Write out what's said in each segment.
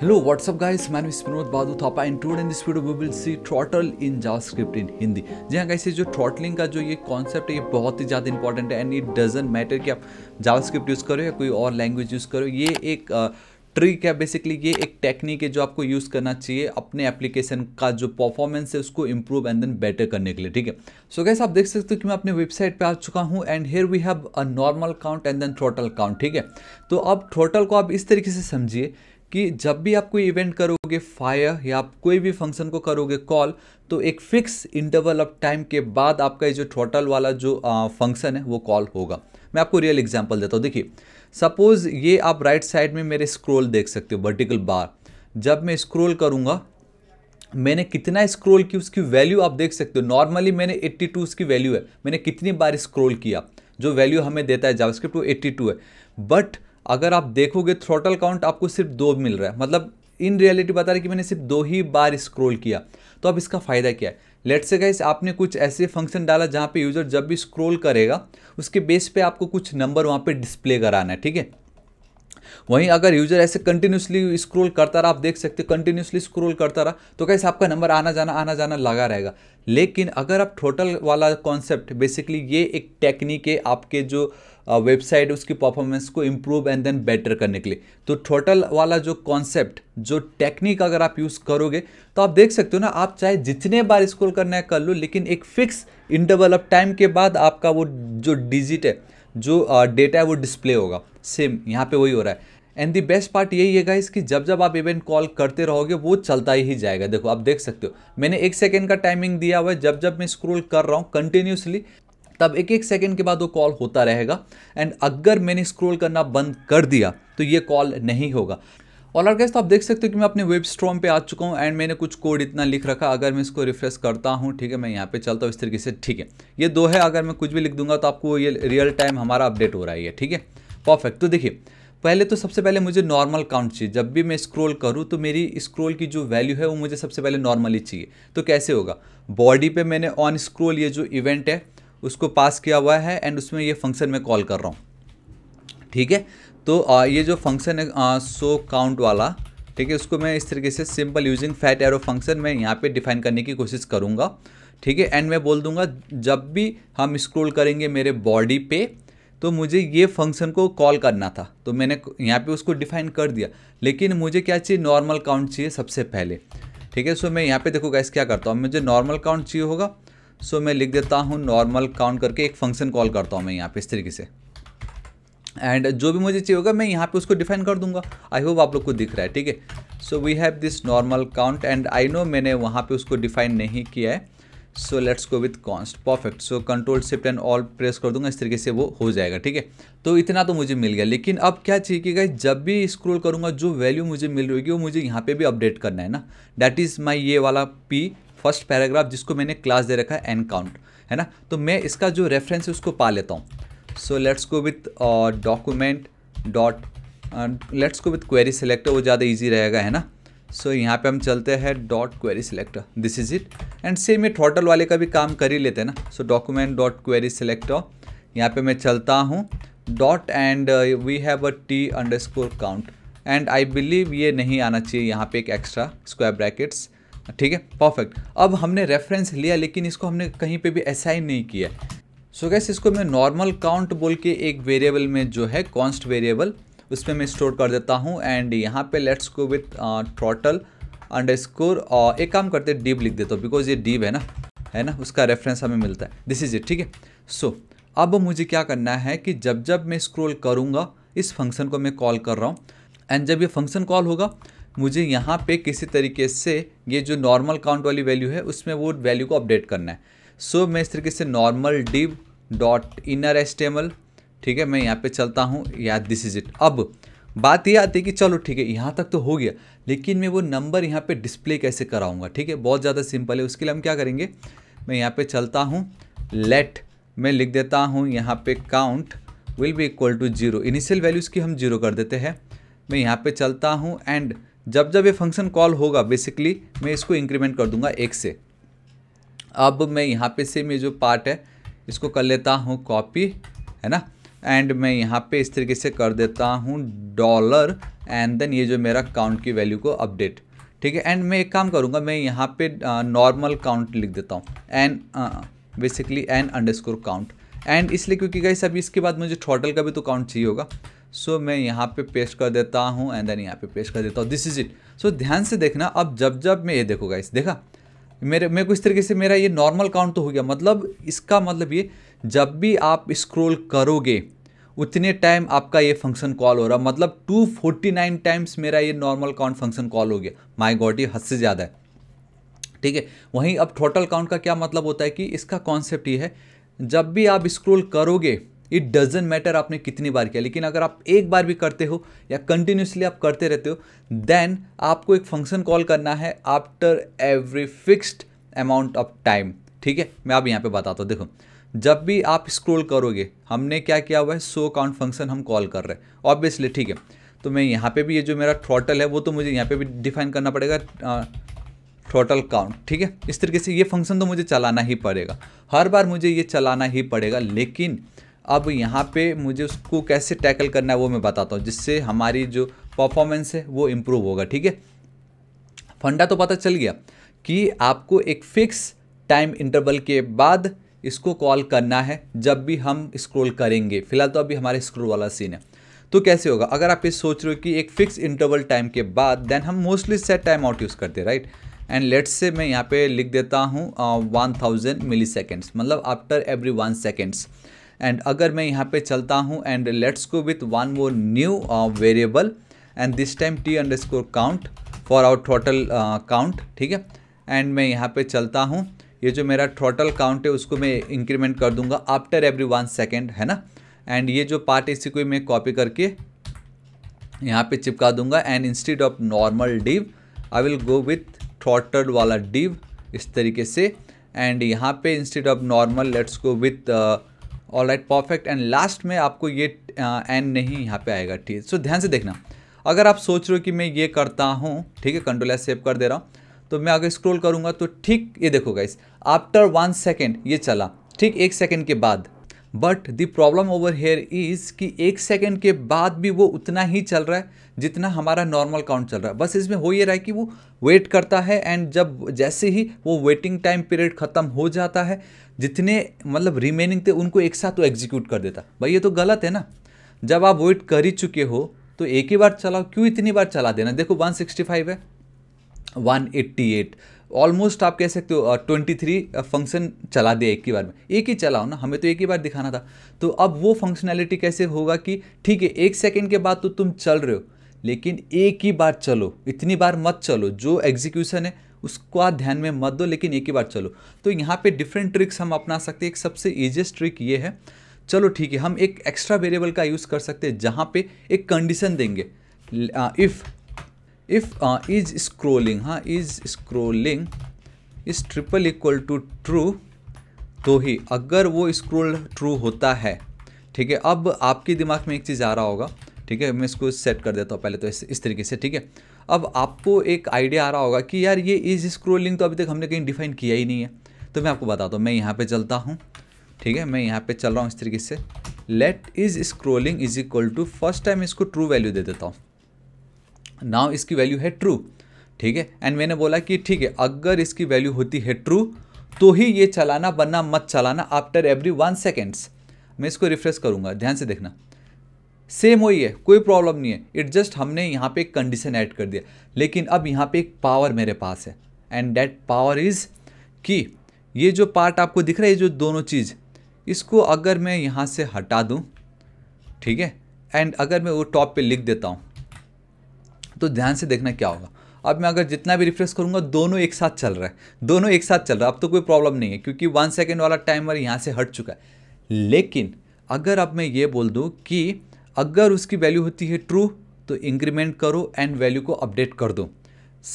Hello, what's up guys? My name is Pranod Badu Thapa and today in this video we will see throttle in JavaScript in Hindi. जी हाँ कैसे ये जो throttling का जो ये concept है ये बहुत ही ज़्यादा इंपॉर्टेंट है एंड इट डजेंट मैटर कि आप जावास्क्रिप्ट यूज़ करो या कोई और लैंग्वेज यूज़ करो ये एक ट्रिक है बेसिकली ये एक टेक्निक है जो आपको यूज़ करना चाहिए अपने एप्लीकेशन का जो परफॉर्मेंस है उसको इम्प्रूव एंड देन बेटर करने के लिए ठीक है सो गैस आप देख सकते हो कि मैं अपने वेबसाइट पे आ चुका हूँ and here we have a normal count and then throttle count ठीक है तो अब थ्रोटल को आप इस तरीके से समझिए कि जब भी आप कोई इवेंट करोगे फायर या आप कोई भी फंक्शन को करोगे कॉल तो एक फिक्स इंटरवल ऑफ टाइम के बाद आपका ये जो टोटल वाला जो फंक्शन है वो कॉल होगा मैं आपको रियल एग्जांपल देता हूँ देखिए सपोज़ ये आप राइट right साइड में मेरे स्क्रोल देख सकते हो वर्टिकल बार जब मैं स्क्रोल करूँगा मैंने कितना स्क्रोल की उसकी वैल्यू आप देख सकते हो नॉर्मली मैंने एट्टी उसकी वैल्यू है मैंने कितनी बार स्क्रोल किया जो वैल्यू हमें देता है जावास्क्रिप्ट वो 82 है बट अगर आप देखोगे थ्रोटल काउंट आपको सिर्फ दो मिल रहा है मतलब इन रियलिटी बता रहे कि मैंने सिर्फ दो ही बार स्क्रॉल किया तो अब इसका फ़ायदा क्या है लेट से गाइस आपने कुछ ऐसे फंक्शन डाला जहाँ पे यूज़र जब भी स्क्रॉल करेगा उसके बेस पे आपको कुछ नंबर वहाँ पे डिस्प्ले कराना है ठीक है वहीं अगर यूजर ऐसे कंटिन्यूसली स्क्रॉल करता रहा आप देख सकते हो कंटिन्यूसली स्क्रॉल करता रहा तो कैसे आपका नंबर आना जाना आना जाना लगा रहेगा लेकिन अगर आप टोटल वाला कॉन्सेप्ट बेसिकली ये एक टेक्निक है आपके जो वेबसाइट उसकी परफॉर्मेंस को इम्प्रूव एंड देन बेटर करने के लिए तो टोटल वाला जो कॉन्सेप्ट जो टेक्निक अगर आप यूज़ करोगे तो आप देख सकते हो ना आप चाहे जितने बार स्क्रोल करना है कर लो लेकिन एक फिक्स इंटरवल ऑफ टाइम के बाद आपका वो जो डिजिट है जो डेटा है वो डिस्प्ले होगा सेम यहाँ पे वही हो रहा है एंड दी बेस्ट पार्ट यही है गाइस कि जब जब आप इवेंट कॉल करते रहोगे वो चलता ही जाएगा देखो आप देख सकते हो मैंने एक सेकेंड का टाइमिंग दिया हुआ है जब जब मैं स्क्रोल कर रहा हूँ कंटिन्यूसली तब एक एक सेकेंड के बाद वो कॉल होता रहेगा एंड अगर मैंने स्क्रोल करना बंद कर दिया तो ये कॉल नहीं होगा ऑल आर गैस तो आप देख सकते हो कि मैं अपने वेब स्ट्रॉम पे आ चुका हूँ एंड मैंने कुछ कोड इतना लिख रखा अगर मैं इसको रिफ्रेश करता हूँ ठीक है मैं यहाँ पे चलता हूँ इस तरीके से ठीक है ये दो है अगर मैं कुछ भी लिख दूंगा तो आपको ये रियल टाइम हमारा अपडेट हो रहा है ठीक है परफेक्ट तो देखिए पहले तो सबसे पहले मुझे नॉर्मल काउंट चाहिए जब भी मैं स्क्रोल करूँ तो मेरी स्क्रोल की जो वैल्यू है वो मुझे सबसे पहले नॉर्मली चाहिए तो कैसे होगा बॉडी पर मैंने ऑन स्क्रोल ये जो इवेंट है उसको पास किया हुआ है एंड उसमें ये फंक्शन मैं कॉल कर रहा हूँ ठीक है तो आ, ये जो फंक्शन है सो काउंट वाला ठीक है उसको मैं इस तरीके से simple using fat arrow function मैं यहाँ पे डिफाइन करने की कोशिश करूँगा ठीक है एंड मैं बोल दूंगा जब भी हम स्क्रोल करेंगे मेरे बॉडी पे तो मुझे ये फंक्शन को कॉल करना था तो मैंने यहाँ पे उसको डिफाइन कर दिया लेकिन मुझे क्या चाहिए नॉर्मल काउंट चाहिए सबसे पहले ठीक है सो मैं यहाँ पे देखो गैस क्या करता हूँ मुझे नॉर्मल काउंट चाहिए होगा सो मैं लिख देता हूँ नॉर्मल काउंट करके एक फंक्शन कॉल करता हूँ मैं यहाँ पे इस तरीके से एंड जो भी मुझे चाहिए होगा मैं यहाँ पे उसको डिफाइन कर दूंगा आई होप आप लोग को दिख रहा है ठीक है so we have this normal count and I know मैंने वहाँ पे उसको डिफाइन नहीं किया है so let's go with const perfect so control shift and all press कर दूंगा इस तरीके से वो हो जाएगा ठीक है तो इतना तो मुझे मिल गया लेकिन अब क्या चाहिए कि गाइज जब भी स्क्रोल करूँगा जो वैल्यू मुझे मिल रही है वो मुझे यहाँ पे भी अपडेट करना है ना डैट इज़ माई ये वाला पी फर्स्ट पैराग्राफ जिसको मैंने क्लास दे रखा है एन काउंट है ना तो मैं इसका जो रेफरेंस है उसको पा लेता हूँ so let's go with document dot let's go with query selector वो ज़्यादा ईजी रहेगा है ना सो so, यहाँ पे हम चलते हैं dot query selector this is it and same ये टोटल वाले का भी काम कर ही लेते हैं ना so document dot query selector यहाँ पे मैं चलता हूँ dot and we have a T underscore count and I believe ये नहीं आना चाहिए यहाँ पे एक एक्स्ट्रा स्क्वायर ब्रैकेट्स ठीक है परफेक्ट अब हमने रेफरेंस लिया लेकिन इसको हमने कहीं पे भी असाइन नहीं किया सो so गैस इसको मैं नॉर्मल काउंट बोल के एक वेरिएबल में जो है कॉन्स्ट वेरिएबल उसमें मैं स्टोर कर देता हूँ एंड यहाँ पे let's go with total underscore एक काम करते डीब लिख देता हूँ बिकॉज ये डीब है ना है ना उसका रेफरेंस हमें मिलता है दिस इज़ इट ठीक है सो अब मुझे क्या करना है कि जब जब मैं स्क्रोल करूँगा इस फंक्शन को मैं कॉल कर रहा हूँ एंड जब ये फंक्शन कॉल होगा मुझे यहाँ पे किसी तरीके से ये जो नॉर्मल काउंट वाली वैल्यू है उसमें वो वैल्यू को अपडेट करना है सो so, मैं इस तरीके से normal div dot inner HTML ठीक है मैं यहाँ पे चलता हूँ या दिस इज़ इट अब बात ये आती है कि चलो ठीक है यहाँ तक तो हो गया लेकिन मैं वो नंबर यहाँ पे डिस्प्ले कैसे कराऊंगा ठीक है बहुत ज़्यादा सिंपल है उसके लिए हम क्या करेंगे मैं यहाँ पे चलता हूँ लेट मैं लिख देता हूँ यहाँ पे count will be equal to zero initial values की हम जीरो कर देते हैं मैं यहाँ पे चलता हूँ एंड जब जब ये फंक्शन कॉल होगा बेसिकली मैं इसको इंक्रीमेंट कर दूंगा एक से अब मैं यहाँ पे से मैं जो पार्ट है इसको कर लेता हूँ कॉपी है ना एंड मैं यहाँ पे इस तरीके से कर देता हूँ डॉलर एंड देन ये जो मेरा काउंट की वैल्यू को अपडेट ठीक है एंड मैं एक काम करूँगा मैं यहाँ पे नॉर्मल काउंट लिख देता हूँ N basically N underscore count and इसलिए क्योंकि गाइस अभी इसके बाद मुझे टोटल का भी तो काउंट चाहिए होगा सो so, मैं यहाँ पे पेस्ट कर देता हूँ एंड देन यहाँ पे पेस्ट कर देता हूँ दिस इज इट सो ध्यान से देखना अब जब जब मैं ये देखो गाइस देखा मेरे मेरे को इस तरीके से मेरा ये नॉर्मल काउंट तो हो गया मतलब इसका मतलब ये जब भी आप स्क्रोल करोगे उतने टाइम आपका ये फंक्शन कॉल हो रहा मतलब 249 टाइम्स मेरा ये नॉर्मल काउंट फंक्शन कॉल हो गया माय गॉड ये हद से ज़्यादा है ठीक है वहीं अब टोटल काउंट का क्या मतलब होता है कि इसका कॉन्सेप्ट ये है जब भी आप स्क्रोल करोगे इट डजेंट मैटर आपने कितनी बार किया लेकिन अगर आप एक बार भी करते हो या कंटिन्यूसली आप करते रहते हो देन आपको एक फंक्शन कॉल करना है after every fixed amount of time ठीक है मैं आप यहाँ पे बताता हूँ देखो जब भी आप स्क्रोल करोगे हमने क्या किया हुआ है सो काउंट फंक्शन हम कॉल कर रहे हैं ऑब्वियसली ठीक है तो मैं यहाँ पे भी ये जो मेरा थ्रॉटल है वो तो मुझे यहाँ पे भी डिफाइन करना पड़ेगा टोटल काउंट ठीक है इस तरीके से ये फंक्शन तो मुझे चलाना ही पड़ेगा हर बार मुझे ये चलाना ही पड़ेगा लेकिन अब यहाँ पे मुझे उसको कैसे टैकल करना है वो मैं बताता हूँ जिससे हमारी जो परफॉर्मेंस है वो इम्प्रूव होगा ठीक है फंडा तो पता चल गया कि आपको एक फिक्स टाइम इंटरवल के बाद इसको कॉल करना है जब भी हम स्क्रॉल करेंगे फिलहाल तो अभी हमारे स्क्रोल वाला सीन है तो कैसे होगा अगर आप ये सोच रहे हो कि एक फिक्स इंटरवल टाइम के बाद देन हम mostly set time out use करते हैं राइट एंड लेट्स से मैं यहाँ पे लिख देता हूँ वन थाउजेंड मिली सेकेंड्स मतलब after every one seconds and अगर मैं यहाँ पे चलता हूँ and let's go with one वो new variable and this time T underscore count for our total count ठीक है एंड मैं यहाँ पे चलता हूँ ये जो मेरा टोटल काउंट है उसको मैं इंक्रीमेंट कर दूंगा आफ्टर एवरी वन सेकेंड है ना एंड ये जो पार्ट इसी को मैं कॉपी करके यहाँ पे चिपका दूंगा and instead of normal div I will go with throttle वाला डिव इस तरीके से एंड यहाँ पे instead of normal let's go with और राइट परफेक्ट एंड लास्ट में आपको ये एंड नहीं यहाँ पे आएगा ठीक सो so, ध्यान से देखना अगर आप सोच रहे हो कि मैं ये करता हूँ ठीक है कंट्रोल एस सेव कर दे रहा हूँ तो मैं अगर स्क्रॉल करूँगा तो ठीक ये देखो गाइस आफ्टर वन सेकेंड ये चला ठीक एक सेकेंड के बाद but the problem over here is कि एक सेकेंड के बाद भी वो उतना ही चल रहा है जितना हमारा नॉर्मल काउंट चल रहा है बस इसमें हो ये रहा है कि वो वेट करता है एंड जब जैसे ही वो वेटिंग टाइम पीरियड ख़त्म हो जाता है जितने मतलब रिमेनिंग थे उनको एक साथ वो एग्जीक्यूट कर देता भाई ये तो गलत है ना जब आप वेट कर ही चुके हो तो एक ही बार चलाओ क्यों इतनी बार चला देना देखो 165 है 188 ऑलमोस्ट आप कह सकते हो ट्वेंटी थ्री फंक्शन चला दिया एक ही बार में एक ही चलाओ ना हमें तो एक ही बार दिखाना था तो अब वो फंक्शनैलिटी कैसे होगा कि ठीक है एक सेकेंड के बाद तो तुम चल रहे हो लेकिन एक ही बार चलो इतनी बार मत चलो जो एग्जीक्यूशन है उसको आप ध्यान में मत दो लेकिन एक ही बार चलो तो यहाँ पे डिफरेंट ट्रिक्स हम अपना सकते हैं एक सबसे ईजिएस्ट ट्रिक ये है चलो ठीक है हम एक एक्स्ट्रा वेरिएबल का यूज़ कर सकते हैं जहाँ पे एक कंडीशन देंगे इफ़ इफ इज स्क्रोलिंग हाँ is scrolling is triple equal to true तो ही अगर वो स्क्रोल ट्रू होता है ठीक है अब आपके दिमाग में एक चीज़ आ रहा होगा ठीक है मैं इसको सेट कर देता हूँ पहले तो इस इस तरीके से ठीक है अब आपको एक आइडिया आ रहा होगा कि यार ये इज स्क्रोलिंग तो अभी तक हमने कहीं डिफाइन किया ही नहीं है तो मैं आपको बताता हूँ मैं यहाँ पे चलता हूँ ठीक है मैं यहाँ पे चल रहा हूँ इस तरीके से let is scrolling is equal to first time इसको ट्रू वैल्यू दे देता हूँ नाउ इसकी वैल्यू है ट्रू ठीक है एंड मैंने बोला कि ठीक है अगर इसकी वैल्यू होती है ट्रू तो ही ये चलाना बनना मत चलाना आफ्टर एवरी वन सेकेंड्स मैं इसको रिफ्रेश करूँगा ध्यान से देखना सेम वही है कोई प्रॉब्लम नहीं है इट जस्ट हमने यहाँ पे एक कंडीशन ऐड कर दिया लेकिन अब यहाँ पे एक पावर मेरे पास है एंड डैट पावर इज़ कि ये जो पार्ट आपको दिख रहा है जो दोनों चीज़ इसको अगर मैं यहाँ से हटा दूँ ठीक है एंड अगर मैं वो टॉप पे लिख देता हूँ तो ध्यान से देखना क्या होगा अब मैं अगर जितना भी रिफ्रेश करूँगा दोनों एक साथ चल रहा है दोनों एक साथ चल रहा है अब तो कोई प्रॉब्लम नहीं है क्योंकि वन सेकेंड वाला टाइमर यहाँ से हट चुका है लेकिन अगर अब मैं ये बोल दूँ कि अगर उसकी वैल्यू होती है ट्रू तो इंक्रीमेंट करो एंड वैल्यू को अपडेट कर दो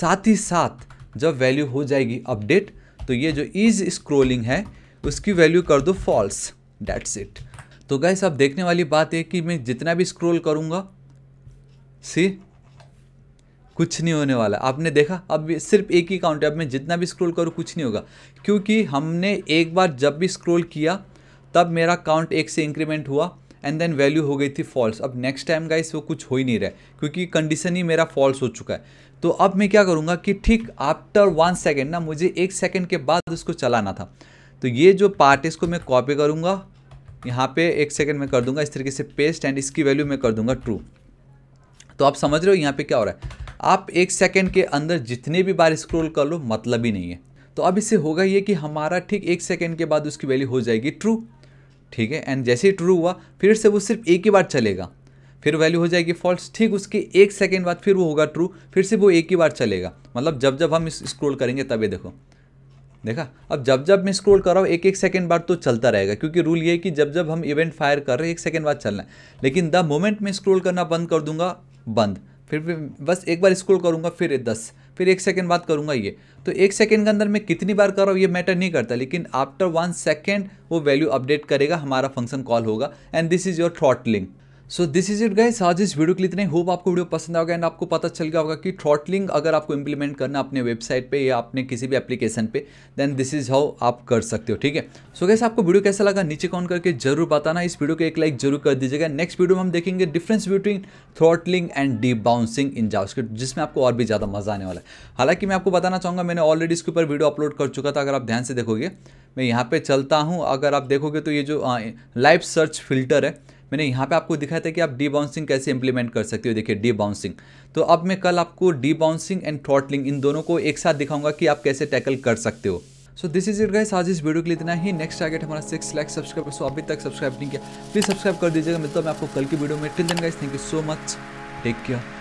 साथ ही साथ जब वैल्यू हो जाएगी अपडेट तो ये जो इज स्क्रोलिंग है उसकी वैल्यू कर दो फॉल्स डैट्स इट तो गैस अब देखने वाली बात है कि मैं जितना भी स्क्रोल करूँगा सी कुछ नहीं होने वाला आपने देखा अब सिर्फ एक ही काउंट है अब मैं जितना भी स्क्रोल करूँ कुछ नहीं होगा क्योंकि हमने एक बार जब भी स्क्रोल किया तब मेरा काउंट एक से इंक्रीमेंट हुआ एंड देन वैल्यू हो गई थी फॉल्स अब नेक्स्ट टाइम गाइस वो कुछ हो ही नहीं रहा है क्योंकि कंडीशन ही मेरा फॉल्स हो चुका है तो अब मैं क्या करूँगा कि ठीक आफ्टर वन सेकेंड ना मुझे एक सेकेंड के बाद उसको चलाना था तो ये जो पार्ट इसको मैं कॉपी करूँगा यहाँ पे एक सेकेंड में कर दूंगा इस तरीके से पेस्ट एंड इसकी वैल्यू मैं कर दूंगा ट्रू तो आप समझ रहे हो यहाँ पे क्या हो रहा है आप एक सेकेंड के अंदर जितने भी बार स्क्रोल कर लो मतलब ही नहीं है तो अब इससे होगा ये कि हमारा ठीक एक सेकेंड के बाद उसकी वैल्यू हो जाएगी ट्रू ठीक है एंड जैसे ही ट्रू हुआ फिर से वो सिर्फ एक ही बार चलेगा फिर वैल्यू हो जाएगी फॉल्स ठीक उसके एक सेकेंड बाद फिर वो होगा ट्रू फिर से वो एक ही बार चलेगा मतलब जब जब हम स्क्रोल करेंगे तभी देखो देखा अब जब जब मैं स्क्रोल कर रहा हूँ एक एक सेकेंड बाद तो चलता रहेगा क्योंकि रूल ये है कि जब जब हम इवेंट फायर कर रहे हैं एक सेकेंड बाद चलना है लेकिन द मोमेंट में स्क्रोल करना बंद कर दूंगा बंद फिर भी बस एक बार स्कूल करूँगा फिर दस फिर एक सेकेंड बाद करूँगा ये तो एक सेकेंड के अंदर मैं कितनी बार कर रहा हूँ ये मैटर नहीं करता लेकिन आफ्टर वन सेकेंड वो वैल्यू अपडेट करेगा हमारा फंक्शन कॉल होगा and this is your throttling so this is it guys आज इस वीडियो के लिए इतने होप आपको वीडियो पसंद आएगा एंड आपको पता चल गया होगा कि थ्रॉटलिंग अगर आपको इंप्लीमेंट करना अपने वेबसाइट पे या अपने किसी भी एप्लीकेशन पे देन दिस इज हाउ आप कर सकते हो ठीक है सो गैस आपको वीडियो कैसा लगा नीचे कॉन करके जरूर बताना इस वीडियो को एक लाइक जरूर कर दीजिएगा नेक्स्ट वीडियो में हम देखेंगे difference between throttling and debouncing in JavaScript जिसमें आपको और भी ज़्यादा मजा आने वाला है हालांकि मैं आपको बताना चाहूँगा मैंने ऑलरेडी इसके ऊपर वीडियो अपलोड कर चुका था अगर आप ध्यान से देखोगे मैं यहाँ पर चलता हूँ अगर आप देखोगे तो ये जो लाइव सर्च फिल्टर है मैंने यहाँ पे आपको दिखाया था कि आप डी बाउंसिंग कैसे इंप्लीमेंट कर सकते हो देखिए डी बाउंसिंग तो अब मैं कल आपको डी बाउंसिंग एंड थ्रॉटलिंग इन दोनों को एक साथ दिखाऊंगा कि आप कैसे टैकल कर सकते हो so this is it guys आज इस वीडियो के लिए इतना ही नेक्स्ट टारगेट हमारा सिक्स लाख सब्सक्राइबर सो अभी तक सब्सक्राइब नहीं किया प्लीज़ सब्सक्राइब कर दीजिएगा मिलता तो हूँ मैं आपको कल की वीडियो में till then guys thank you so much take care